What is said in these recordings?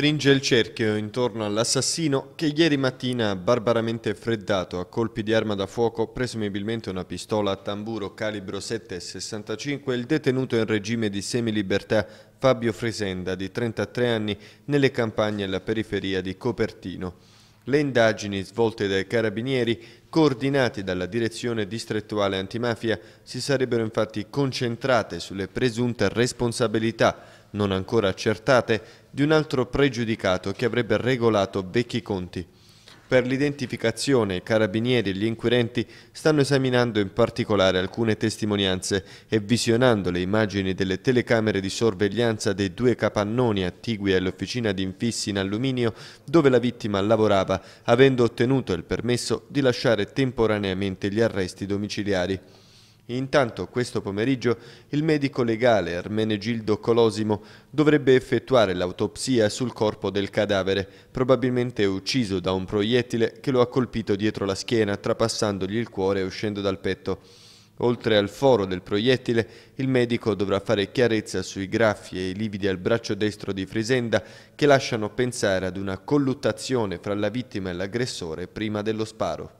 stringe il cerchio intorno all'assassino che ieri mattina ha barbaramente freddato a colpi di arma da fuoco, presumibilmente una pistola a tamburo calibro 7,65, il detenuto in regime di semilibertà Fabio Fresenda di 33 anni nelle campagne alla periferia di Copertino. Le indagini svolte dai carabinieri, coordinate dalla direzione distrettuale antimafia, si sarebbero infatti concentrate sulle presunte responsabilità non ancora accertate, di un altro pregiudicato che avrebbe regolato vecchi conti. Per l'identificazione i carabinieri e gli inquirenti stanno esaminando in particolare alcune testimonianze e visionando le immagini delle telecamere di sorveglianza dei due capannoni attigui all'officina di infissi in alluminio dove la vittima lavorava, avendo ottenuto il permesso di lasciare temporaneamente gli arresti domiciliari. Intanto questo pomeriggio il medico legale Ermenegildo Colosimo dovrebbe effettuare l'autopsia sul corpo del cadavere, probabilmente ucciso da un proiettile che lo ha colpito dietro la schiena, trapassandogli il cuore e uscendo dal petto. Oltre al foro del proiettile, il medico dovrà fare chiarezza sui graffi e i lividi al braccio destro di Frisenda che lasciano pensare ad una colluttazione fra la vittima e l'aggressore prima dello sparo.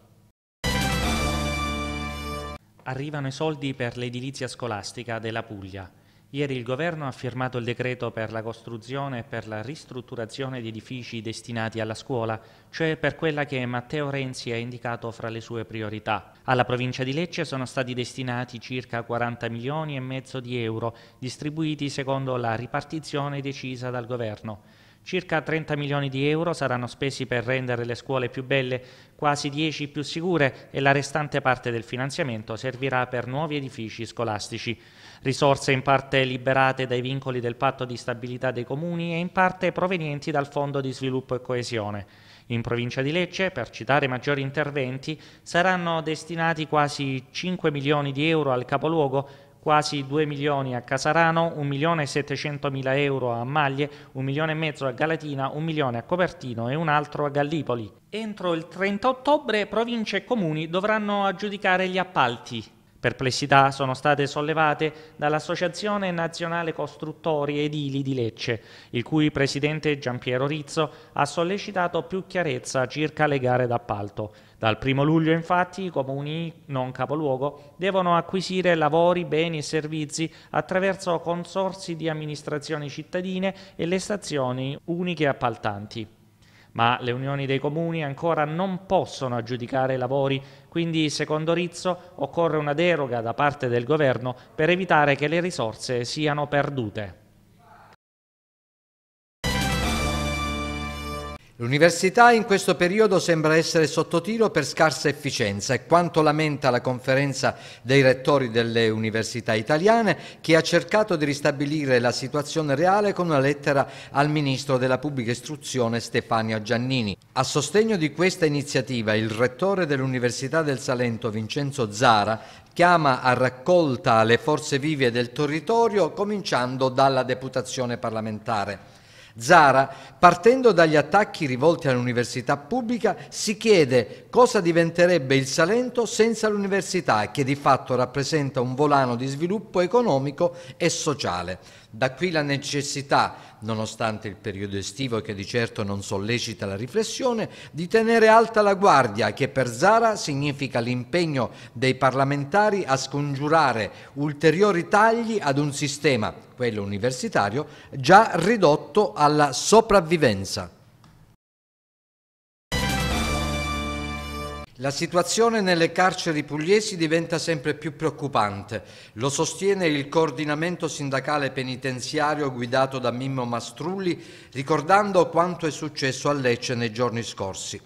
Arrivano i soldi per l'edilizia scolastica della Puglia. Ieri il governo ha firmato il decreto per la costruzione e per la ristrutturazione di edifici destinati alla scuola, cioè per quella che Matteo Renzi ha indicato fra le sue priorità. Alla provincia di Lecce sono stati destinati circa 40 milioni e mezzo di euro, distribuiti secondo la ripartizione decisa dal governo. Circa 30 milioni di euro saranno spesi per rendere le scuole più belle, quasi 10 più sicure e la restante parte del finanziamento servirà per nuovi edifici scolastici. Risorse in parte liberate dai vincoli del patto di stabilità dei comuni e in parte provenienti dal Fondo di sviluppo e coesione. In provincia di Lecce, per citare maggiori interventi, saranno destinati quasi 5 milioni di euro al capoluogo quasi 2 milioni a Casarano, 1 milione e 700 mila euro a Maglie, 1 milione e mezzo a Galatina, 1 milione a Copertino e un altro a Gallipoli. Entro il 30 ottobre province e comuni dovranno aggiudicare gli appalti. Perplessità sono state sollevate dall'Associazione Nazionale Costruttori Edili di Lecce, il cui presidente Giampiero Rizzo ha sollecitato più chiarezza circa le gare d'appalto. Dal 1 luglio infatti i comuni non capoluogo devono acquisire lavori, beni e servizi attraverso consorsi di amministrazioni cittadine e le stazioni uniche appaltanti ma le unioni dei comuni ancora non possono aggiudicare i lavori, quindi secondo Rizzo occorre una deroga da parte del governo per evitare che le risorse siano perdute. L'università in questo periodo sembra essere sotto tiro per scarsa efficienza e quanto lamenta la conferenza dei rettori delle università italiane che ha cercato di ristabilire la situazione reale con una lettera al ministro della pubblica istruzione Stefania Giannini. A sostegno di questa iniziativa il rettore dell'Università del Salento Vincenzo Zara chiama a raccolta le forze vive del territorio cominciando dalla deputazione parlamentare. Zara, partendo dagli attacchi rivolti all'università pubblica, si chiede cosa diventerebbe il Salento senza l'università, che di fatto rappresenta un volano di sviluppo economico e sociale. Da qui la necessità, nonostante il periodo estivo che di certo non sollecita la riflessione, di tenere alta la guardia, che per Zara significa l'impegno dei parlamentari a scongiurare ulteriori tagli ad un sistema quello universitario, già ridotto alla sopravvivenza. La situazione nelle carceri pugliesi diventa sempre più preoccupante. Lo sostiene il coordinamento sindacale penitenziario guidato da Mimmo Mastrulli, ricordando quanto è successo a Lecce nei giorni scorsi.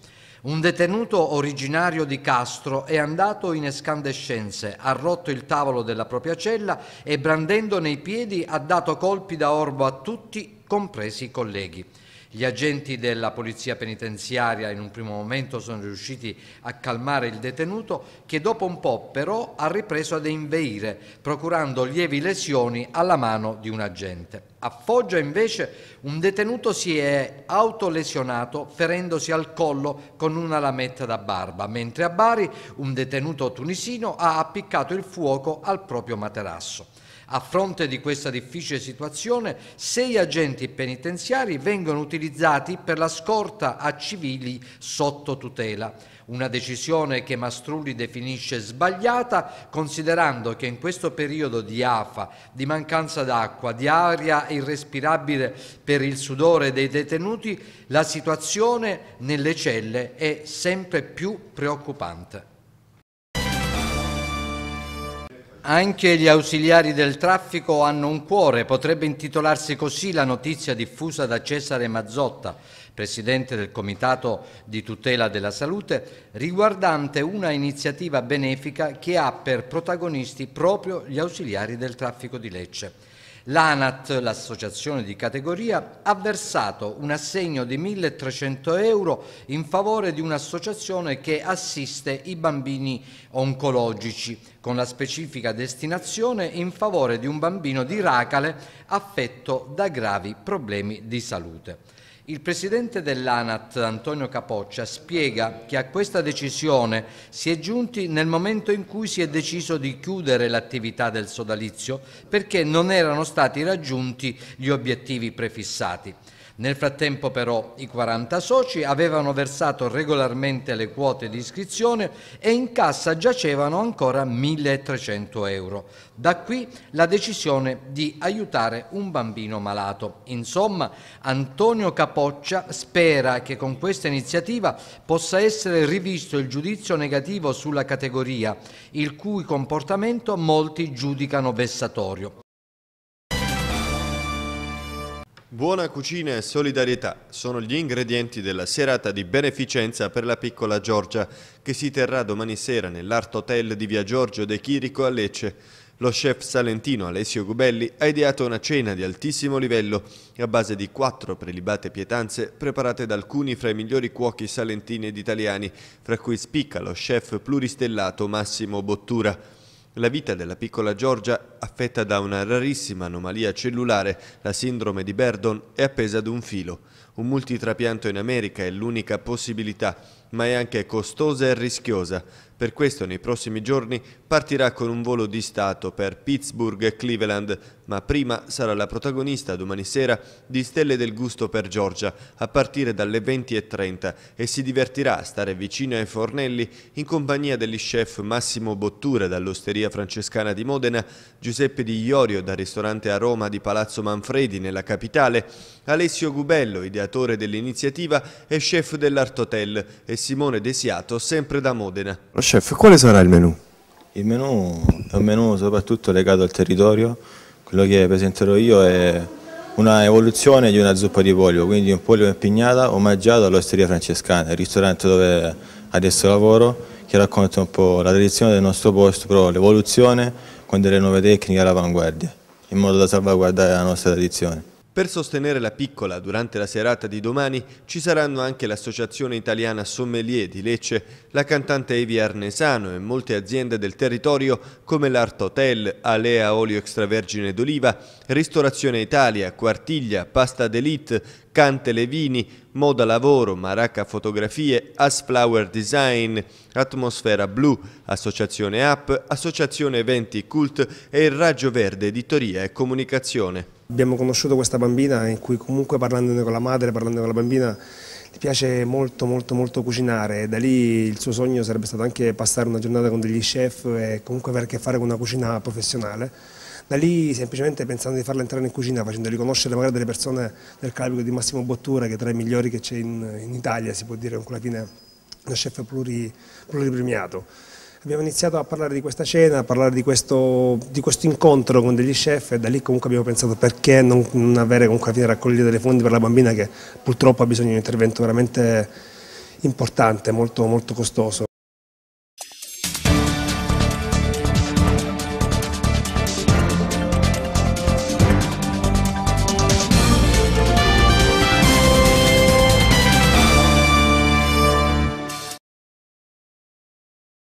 Un detenuto originario di Castro è andato in escandescenze, ha rotto il tavolo della propria cella e brandendo nei piedi ha dato colpi da orbo a tutti, compresi i colleghi. Gli agenti della polizia penitenziaria in un primo momento sono riusciti a calmare il detenuto che dopo un po' però ha ripreso ad inveire procurando lievi lesioni alla mano di un agente. A Foggia invece un detenuto si è autolesionato ferendosi al collo con una lametta da barba, mentre a Bari un detenuto tunisino ha appiccato il fuoco al proprio materasso. A fronte di questa difficile situazione, sei agenti penitenziari vengono utilizzati per la scorta a civili sotto tutela. Una decisione che Mastrulli definisce sbagliata, considerando che in questo periodo di afa, di mancanza d'acqua, di aria irrespirabile per il sudore dei detenuti, la situazione nelle celle è sempre più preoccupante. Anche gli ausiliari del traffico hanno un cuore, potrebbe intitolarsi così la notizia diffusa da Cesare Mazzotta, presidente del Comitato di tutela della salute, riguardante una iniziativa benefica che ha per protagonisti proprio gli ausiliari del traffico di Lecce. L'ANAT, l'associazione di categoria, ha versato un assegno di 1.300 euro in favore di un'associazione che assiste i bambini oncologici, con la specifica destinazione in favore di un bambino di Racale affetto da gravi problemi di salute. Il presidente dell'ANAT, Antonio Capoccia, spiega che a questa decisione si è giunti nel momento in cui si è deciso di chiudere l'attività del sodalizio perché non erano stati raggiunti gli obiettivi prefissati. Nel frattempo però i 40 soci avevano versato regolarmente le quote di iscrizione e in cassa giacevano ancora 1.300 euro. Da qui la decisione di aiutare un bambino malato. Insomma, Antonio Capoccia Poccia spera che con questa iniziativa possa essere rivisto il giudizio negativo sulla categoria, il cui comportamento molti giudicano vessatorio. Buona cucina e solidarietà sono gli ingredienti della serata di beneficenza per la piccola Giorgia che si terrà domani sera nell'Art Hotel di Via Giorgio De Chirico a Lecce. Lo chef salentino Alessio Gubelli ha ideato una cena di altissimo livello a base di quattro prelibate pietanze preparate da alcuni fra i migliori cuochi salentini ed italiani, fra cui spicca lo chef pluristellato Massimo Bottura. La vita della piccola Giorgia, affetta da una rarissima anomalia cellulare, la sindrome di Berdon, è appesa ad un filo. Un multitrapianto in America è l'unica possibilità ma è anche costosa e rischiosa. Per questo nei prossimi giorni partirà con un volo di Stato per Pittsburgh e Cleveland, ma prima sarà la protagonista domani sera di Stelle del Gusto per Georgia a partire dalle 20.30 e si divertirà a stare vicino ai fornelli in compagnia degli chef Massimo Bottura dall'Osteria Francescana di Modena, Giuseppe Di Iorio dal ristorante a Roma di Palazzo Manfredi nella capitale, Alessio Gubello, ideatore dell'iniziativa e chef dell'Art Hotel e Simone Desiato, sempre da Modena. Lo chef, quale sarà il menù? Il menù è un menù soprattutto legato al territorio, quello che presenterò io è una evoluzione di una zuppa di pollo, quindi un pollo impignata omaggiato all'Osteria Francescana, il ristorante dove adesso lavoro, che racconta un po' la tradizione del nostro posto, però l'evoluzione con delle nuove tecniche all'avanguardia, in modo da salvaguardare la nostra tradizione. Per sostenere la piccola durante la serata di domani ci saranno anche l'Associazione Italiana Sommelier di Lecce, la cantante Evi Arnesano e molte aziende del territorio come l'Art Hotel, Alea Olio Extravergine d'Oliva, Ristorazione Italia, Quartiglia, Pasta d'Elite, Cante Levini, Moda Lavoro, Maracca Fotografie, As Flower Design, Atmosfera Blu, Associazione App, Associazione Eventi Cult e il Raggio Verde Editoria e Comunicazione. Abbiamo conosciuto questa bambina in cui comunque parlandone con la madre, parlando con la bambina, gli piace molto molto molto cucinare e da lì il suo sogno sarebbe stato anche passare una giornata con degli chef e comunque avere a che fare con una cucina professionale. Da lì semplicemente pensando di farla entrare in cucina, facendoli conoscere magari delle persone del calibro di Massimo Bottura, che è tra i migliori che c'è in, in, Italia, si può dire, con quella fine, uno chef pluri, pluripremiato abbiamo iniziato a parlare di questa cena, a parlare di questo, di questo incontro con degli chef e da lì comunque abbiamo pensato perché non, non avere comunque a fine raccogliere dei fondi per la bambina che purtroppo ha bisogno di un intervento veramente importante, molto, molto costoso.